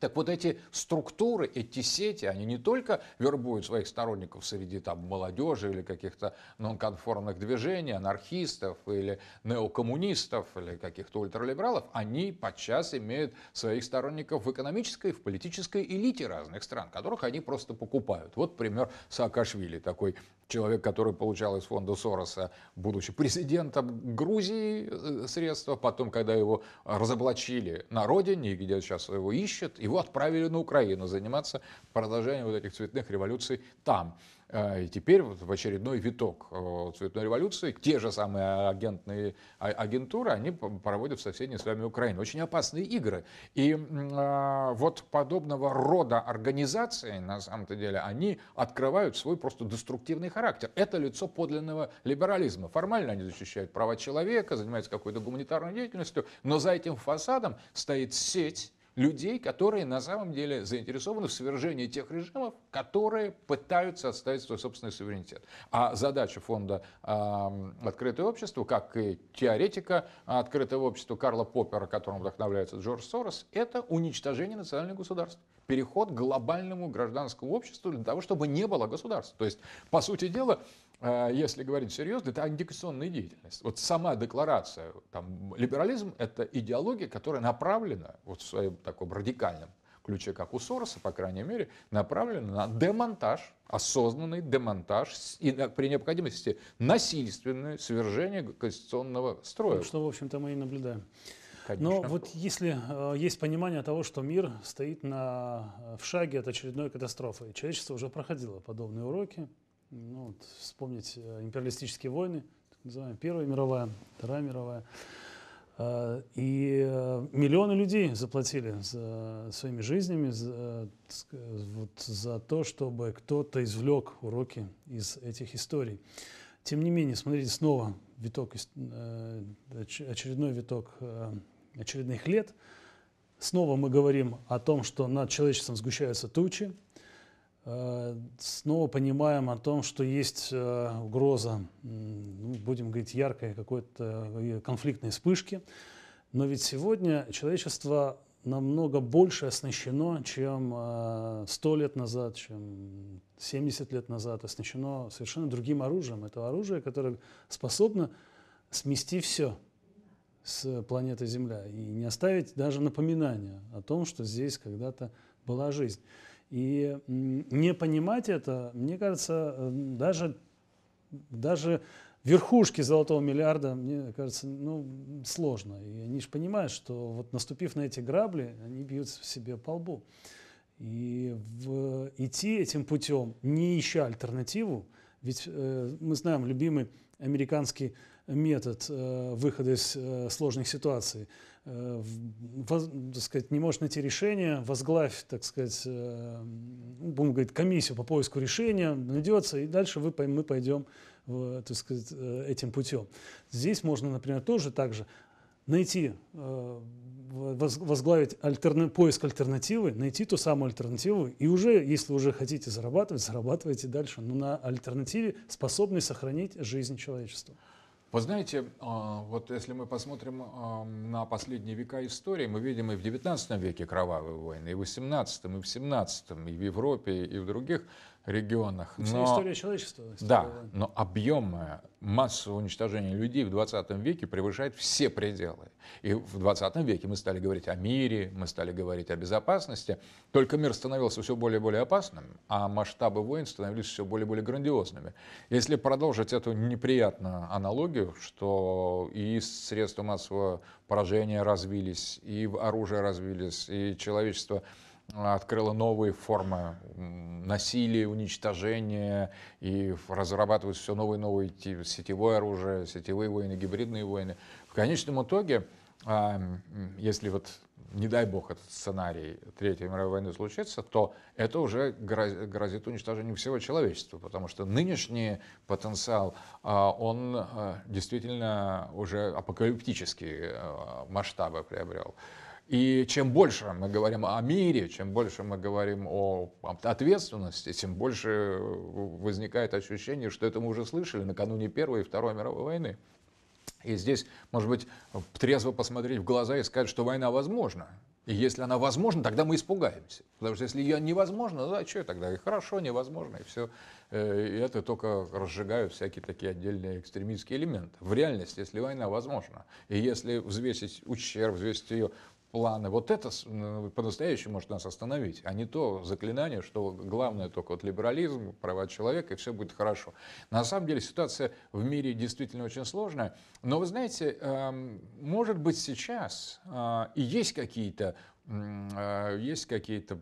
Так вот эти структуры, эти сети, они не только вербуют своих сторонников среди там молодежи или каких-то нонконформных движений, анархистов или неокоммунистов или каких-то ультралибералов, они подчас имеют своих сторонников в экономической, в политической элите разных стран, которых они просто покупают. Вот пример Саакашвили, такой человек, который получал из фонда Сороса, будучи президентом Грузии, э, средства, потом, когда его разоблачили на родине, где сейчас его ищут, ищет, его отправили на Украину заниматься продолжением вот этих цветных революций там. Э, и теперь вот в очередной виток э, цветной революции те же самые агентные а, агентуры, они проводят в соседней с вами Украины. Очень опасные игры. И э, вот подобного рода организации, на самом-то деле, они открывают свой просто деструктивный характер. Это лицо подлинного либерализма. Формально они защищают права человека, занимаются какой-то гуманитарной деятельностью, но за этим фасадом стоит сеть людей, которые на самом деле заинтересованы в свержении тех режимов, которые пытаются отставить свой собственный суверенитет. А задача фонда «Открытое общество», как и теоретика а, «Открытого общества» Карла Поппера, которым вдохновляется Джордж Сорос, это уничтожение национальных государств переход к глобальному гражданскому обществу для того, чтобы не было государств. То есть, по сути дела, а, если говорить серьезно, это антидикационная деятельность. Вот сама декларация, там, либерализм – это идеология, которая направлена вот в своем таком радикальном ключе, как у Сороса, по крайней мере, направлена на демонтаж, осознанный демонтаж и при необходимости насильственное свержение конституционного строя. Ну, что, в общем-то, мы и наблюдаем. Конечно. Но вот если э, есть понимание того, что мир стоит на, э, в шаге от очередной катастрофы, человечество уже проходило подобные уроки, ну, вот, вспомнить э, империалистические войны, так называемая Первая мировая, Вторая мировая. Э, и э, миллионы людей заплатили за своими жизнями за, вот, за то, чтобы кто-то извлек уроки из этих историй. Тем не менее, смотрите, снова виток, очередной виток очередных лет. Снова мы говорим о том, что над человечеством сгущаются тучи, Э, снова понимаем о том, что есть э, угроза, ну, будем говорить, яркой какой-то э, конфликтной вспышки. Но ведь сегодня человечество намного больше оснащено, чем 100 лет назад, чем 70 лет назад, оснащено совершенно другим оружием. Это оружие, которое способно смести все с планеты Земля и не оставить даже напоминания о том, что здесь когда-то была жизнь. И не понимать это, мне кажется, даже, даже верхушки золотого миллиарда, мне кажется, ну, сложно. И они же понимают, что вот наступив на эти грабли, они бьют себе по лбу. И в, идти этим путем, не ища альтернативу, ведь э, мы знаем любимый американский метод э, выхода из э, сложных ситуаций – Э, воз, так сказать, не можешь найти решение, возглавь, так сказать, э, будем говорить, комиссию по поиску решения, найдется, и дальше вы, мы пойдем так сказать, э, этим путем. Здесь можно, например, тоже так же найти, возглавить альтерна... поиск альтернативы, найти ту самую альтернативу, и уже, если уже хотите зарабатывать, зарабатывайте дальше, но на альтернативе способной сохранить жизнь человечества. Вы знаете, а, вот если мы посмотрим а, на последние века истории, мы видим и в XIX веке кровавые войны, и в XVIII, и в XVII, и в Европе, и в других регионах. Вся но, история человечества. да, но объем масса уничтожения людей в 20 веке превышает все пределы. И в 20 веке мы стали говорить о мире, мы стали говорить о безопасности. Только мир становился все более и более опасным, а масштабы войн становились все более и более грандиозными. Если продолжить эту неприятную аналогию, что и средства массового поражения развились, и оружие развились, и человечество а, открыла новые формы насилия, уничтожения, и разрабатываются все новые и новые сетевое оружие, сетевые войны, гибридные войны. В конечном итоге, а, если вот, не дай бог, этот сценарий Третьей мировой войны случится, то это уже грозит уничтожению всего человечества, потому что нынешний потенциал, а, он действительно уже апокалиптические масштабы приобрел. И чем больше мы говорим о мире, чем больше мы говорим о ответственности, тем больше э, возникает ощущение, что это мы уже слышали накануне Первой и Второй мировой войны. И здесь, может быть, трезво посмотреть в глаза и сказать, что война возможна. И если она возможна, тогда мы испугаемся. Потому что если ее невозможно, да, что тогда? И хорошо, невозможно, и все. Э, и это только разжигают всякие такие отдельные экстремистские элементы. В реальности, если война возможна, и если взвесить ущерб, взвесить ее планы. Вот это ну, по-настоящему может нас остановить, а не то заклинание, что главное только вот либерализм, права человека, и все будет хорошо. На самом деле ситуация в мире действительно очень сложная. Но вы знаете, эм, может быть сейчас э, и есть какие-то э, есть какие-то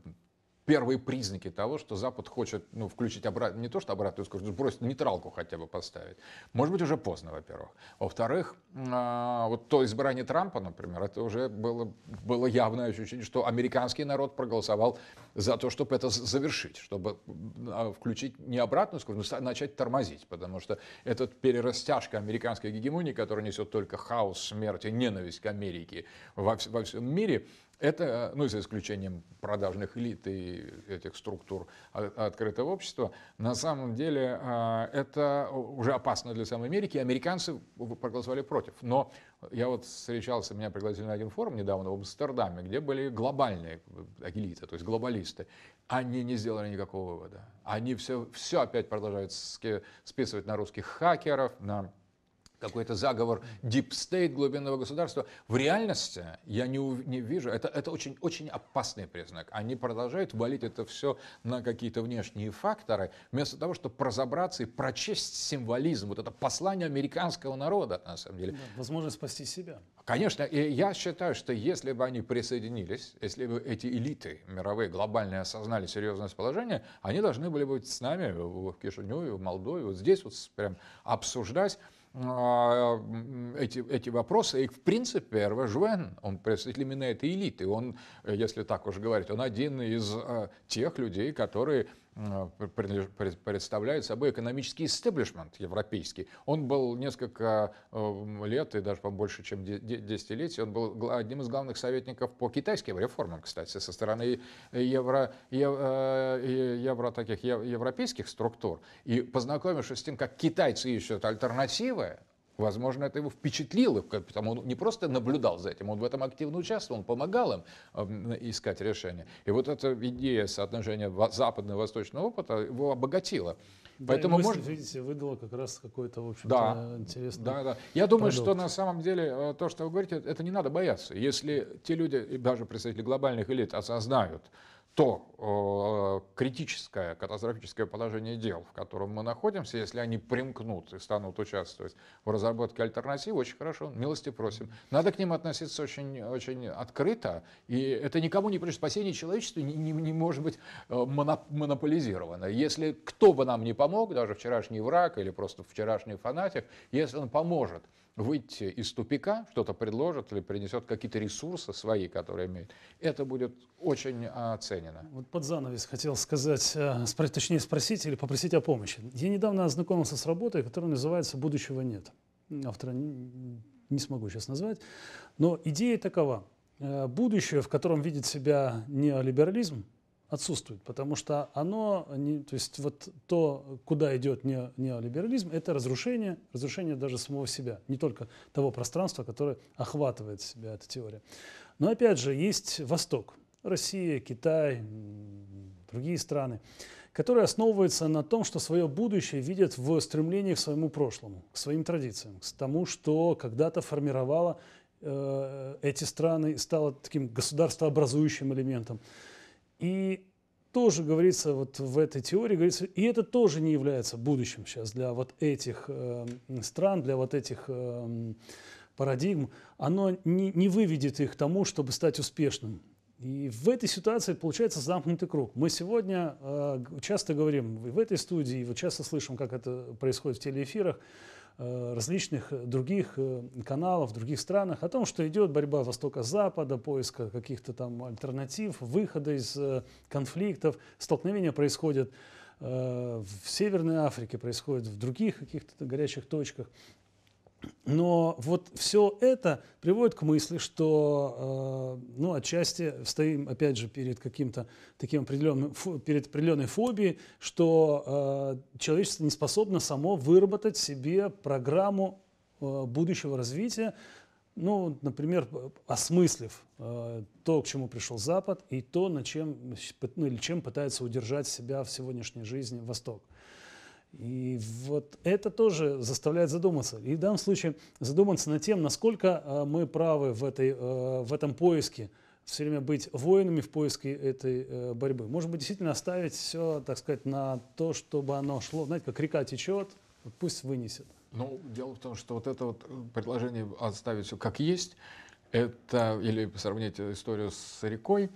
первые признаки того, что Запад хочет ну, включить обратно, не то что обратную скорость, просто нейтралку хотя бы поставить. Может быть, уже поздно, во-первых. Во-вторых, а, вот то избрание Трампа, например, это уже было, было явное ощущение, что американский народ проголосовал за то, чтобы это завершить, чтобы а, включить не обратную скорость, но начать тормозить, потому что эта перерастяжка американской гегемонии, которая несет только хаос, смерть и ненависть к Америке во, во всем мире, это, э, ну, за исключением продажных элит и этих структур открытого общества, на самом деле э, это уже опасно для самой Америки. Американцы проголосовали против. Но я вот встречался, меня пригласили на один форум недавно в Амстердаме, где были глобальные э, элиты, то есть глобалисты. Они не сделали никакого вывода. Они все, все опять продолжают списывать на русских хакеров, на какой-то заговор deep state глубинного государства. В реальности я не, не вижу, это, это очень, очень опасный признак. Они продолжают валить это все на какие-то внешние факторы, вместо того, чтобы разобраться и прочесть символизм, вот это послание американского народа, на самом деле. Да, возможность спасти себя. Конечно, и я считаю, что если бы они присоединились, если бы эти элиты мировые, глобальные осознали серьезность положения, они должны были быть с нами в Кишиневе, в Молдове, вот здесь вот прям обсуждать а, эти, эти вопросы. И, в принципе, Рвежвен, он представитель именно этой элиты. Он, если так уж говорить, он один из э, тех людей, которые а, представляет собой экономический истеблишмент европейский. Он был несколько э, лет и даже побольше, чем десятилетий, он был одним из главных советников по китайским реформам, кстати, со стороны евро, евро, э, евро таких европейских структур. И познакомившись с тем, как китайцы ищут альтернативы Возможно, это его впечатлило, потому он не просто наблюдал за этим, он в этом активно участвовал, он помогал им эм, искать решения. И вот эта идея соотношения западно восточного опыта его обогатила. Да, Поэтому мысль, может... видите, выдало как раз какое то в общем да, интересный Да, да. Я думаю, продукт. что на самом деле э, то, что вы говорите, это не надо бояться. Если те люди, и даже представители глобальных элит, осознают, то э, критическое, катастрофическое положение дел, в котором мы находимся, если они примкнут и станут участвовать в разработке альтернатив, очень хорошо, милости просим. Надо к ним относиться очень, очень открыто, и это никому не приносит спасение человечества, не, не, не может быть э, монополизировано. Если кто бы нам не помог, даже вчерашний враг или просто вчерашний фанатик, если он поможет выйти из тупика, что-то предложит или принесет какие-то ресурсы свои, которые имеет, это будет очень а, оценено. Вот под занавес хотел сказать, э, точнее спросить или попросить о помощи. Я недавно ознакомился с работой, которая называется «Будущего нет». Автора не смогу сейчас назвать, но идея такова. Э, будущее, в котором видит себя неолиберализм, отсутствует, потому что оно, не, то есть вот то, куда идет не, неолиберализм, это разрушение, разрушение даже самого себя, не только того пространства, которое охватывает себя эта теория. Но опять же, есть Восток, Россия, Китай, другие страны, которые основываются на том, что свое будущее видят в стремлении к своему прошлому, к своим традициям, к тому, что когда-то формировало э, эти страны и стало таким государствообразующим элементом. И тоже говорится вот в этой теории, говорится, и это тоже не является будущим сейчас для вот этих э, стран, для вот этих э, парадигм. Оно не, не выведет их к тому, чтобы стать успешным. И в этой ситуации получается замкнутый круг. Мы сегодня э, часто говорим в этой студии, и вот часто слышим, как это происходит в телеэфирах, Э, различных э, других э, каналов, других странах о том, что идет борьба Востока-Запада, поиска каких-то там альтернатив, выхода из конфликтов, столкновения происходят в Северной Африке, происходят в других каких-то горячих точках. Но вот все это приводит к мысли, что, э, ну, отчасти стоим, опять же, перед каким-то таким определенным, перед определенной фобией, что э, человечество не способно само выработать себе программу э, будущего развития, ну, например, осмыслив то, к чему пришел Запад, и то, на чем, ну, или чем пытается удержать себя в сегодняшней жизни Восток. И вот это тоже заставляет задуматься. И в данном случае задуматься над тем, насколько э, мы правы в, этой, э, в этом поиске, все время быть воинами в поиске этой э, борьбы. Может быть, действительно оставить все, так сказать, на то, чтобы оно шло. Знаете, как река течет, пусть вынесет. Ну, дело в том, что вот это вот предложение оставить все как есть, это, или сравнить историю с рекой,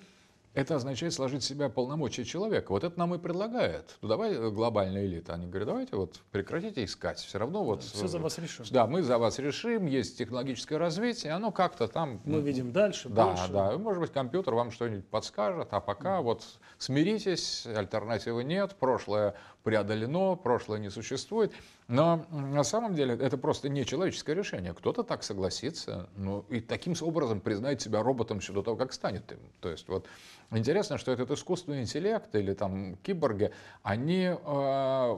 это означает сложить в себя полномочия человека. Вот это нам и предлагает. Ну, давай э, глобальная элита. Они говорят, давайте вот прекратите искать. Все равно вот... Все за э, вас решим. Да, мы за вас решим. Есть технологическое развитие. Оно как-то там... Мы видим дальше, да, больше. Да, да. Может быть, компьютер вам что-нибудь подскажет. А пока mm. вот смиритесь, альтернативы нет. Прошлое преодолено, прошлое не существует. Но на самом деле это просто не человеческое решение. Кто-то так согласится, ну и таким образом признает себя роботом еще до того, как станет им. То есть вот интересно, что этот искусственный интеллект или там киборги, они э,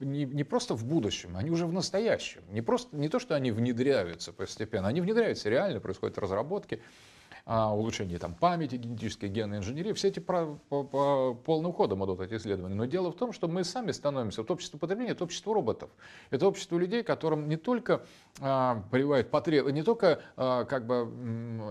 не, не просто в будущем, они уже в настоящем. Не, просто, не то, что они внедряются постепенно, они внедряются реально, происходят разработки. А, улучшение там, памяти, генетической генной инженерии, все эти по, по, полным ходом идут эти исследования. Но дело в том, что мы сами становимся, вот общество потребления, это общество роботов, это общество людей, которым не только а, прививают потреб... не только а, как бы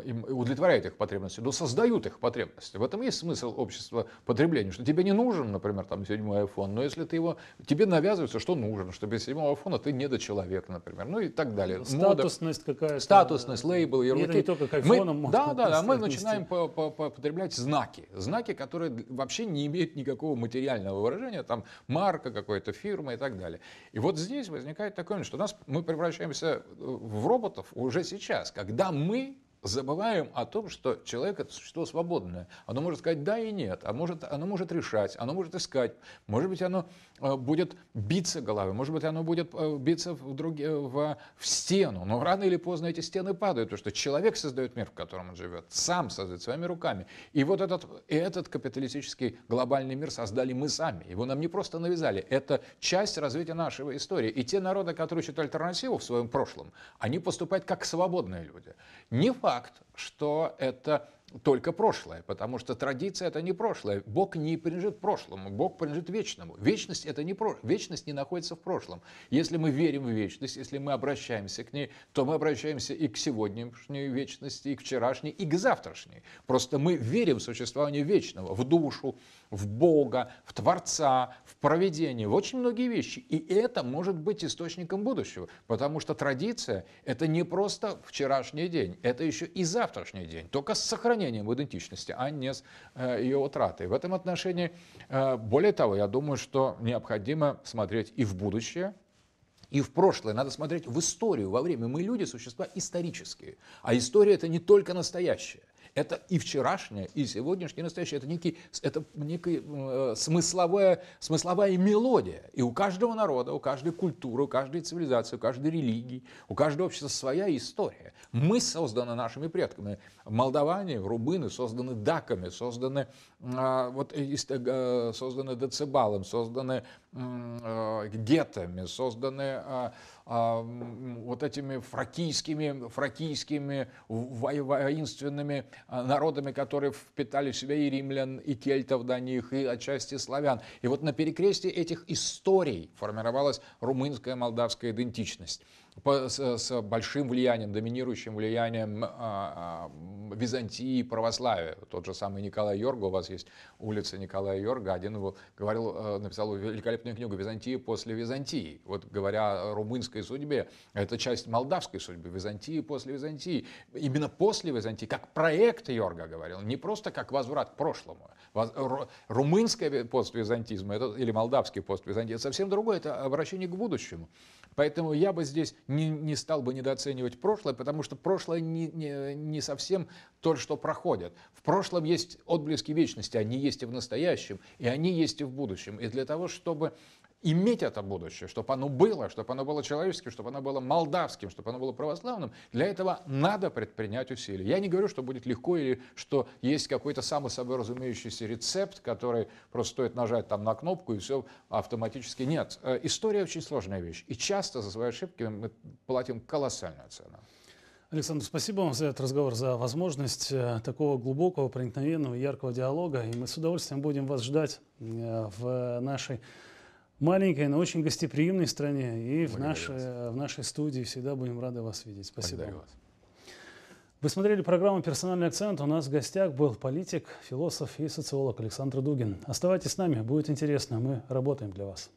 им удовлетворяют их потребности, но создают их потребности. В этом есть смысл общества потребления, что тебе не нужен, например, там седьмой iPhone, но если ты его, тебе навязывается, что нужен, что без седьмого айфона ты не до человека, например, ну и так далее. Статусность какая-то. Статусность, лейбл, ярлыки. Это не только к айфонам. Мы... Да, да, да, да, мы э, начинаем потреблять знаки. Знаки, которые вообще не имеют никакого материального выражения, там марка какой-то фирмы и так далее. И вот здесь возникает такое, что нас, мы превращаемся э, в роботов уже сейчас, когда мы забываем о том, что человек это существо свободное. Оно может сказать да и нет, а может, оно может решать, оно может искать. Может быть, оно Э, будет биться головой, может быть, оно будет э, биться в, друг... Э, в... в стену, но рано или поздно эти стены падают, потому что человек создает мир, в котором он живет, сам создает своими руками. И вот этот, и этот капиталистический глобальный мир создали мы сами, его нам не просто навязали, это часть развития нашего истории. И те народы, которые читают альтернативу в своем прошлом, они поступают как свободные люди. Не факт, что это только прошлое, потому что традиция – это не прошлое. Бог не принадлежит прошлому, Бог принадлежит вечному. Вечность, это не про... вечность не находится в прошлом. Если мы верим в вечность, если мы обращаемся к ней, то мы обращаемся и к сегодняшней вечности, и к вчерашней, и к завтрашней. Просто мы верим в существование вечного, в душу, в Бога, в Творца, в проведение, в очень многие вещи. И это может быть источником будущего, потому что традиция – это не просто вчерашний день, это еще и завтрашний день, только с сохранением идентичности, а не с э, ее утратой. В этом отношении, э, более того, я думаю, что необходимо смотреть и в будущее, и в прошлое, надо смотреть в историю во время. Мы люди, существа исторические. А история это не только настоящее. Это и вчерашнее, и сегодняшнее, и настоящее. Это, некий, это некая э, смысловая, смысловая мелодия. И у каждого народа, у каждой культуры, у каждой цивилизации, у каждой религии, у каждого общества своя история. Мы созданы нашими предками. Молдаване, рубыны созданы даками, созданы, э, вот, э, э созданы децибалом, созданы э, гетами, созданы... Э, а, вот этими фракийскими, фракийскими воинственными а, народами, которые впитали в себя и римлян, и кельтов до них, и отчасти славян. И вот на перекрестии этих историй формировалась румынская молдавская идентичность с, с большим влиянием, доминирующим влиянием а, а, Византии и православия. Тот же самый Николай Йорга, у вас есть улица Николая Йорга, один его говорил, э, написал великолепную книгу «Византия после Византии». Вот говоря о румынской судьбе, это часть молдавской судьбы, Византии после Византии. Именно после Византии, как проект Йорга говорил, не просто как возврат к прошлому. Румынская поствизантизм это, или молдавский поствизантизм, это совсем другое, это обращение к будущему. Поэтому я бы здесь не, не стал бы недооценивать прошлое, потому что прошлое не, не, не совсем то, что проходит. В прошлом есть отблески вечности, они есть и в настоящем, и они есть и в будущем. И для того, чтобы иметь это будущее, чтобы оно было, чтобы оно было человеческим, чтобы оно было молдавским, чтобы оно было православным, для этого надо предпринять усилия. Я не говорю, что будет легко или что есть какой-то самый собой разумеющийся рецепт, который просто стоит нажать там на кнопку и все автоматически. Нет, э, история очень сложная вещь. И часто за свои ошибки мы платим колоссальную цену. Александр, спасибо вам за этот разговор, за возможность э, такого глубокого, проникновенного, яркого диалога. И мы с удовольствием будем вас ждать э, в нашей маленькой, но очень гостеприимной стране. И в нашей, э, в нашей студии всегда будем рады вас видеть. Спасибо. Вы смотрели программу «Персональный акцент». У нас в гостях был политик, философ и социолог Александр Дугин. Оставайтесь с нами, будет интересно. Мы работаем для вас.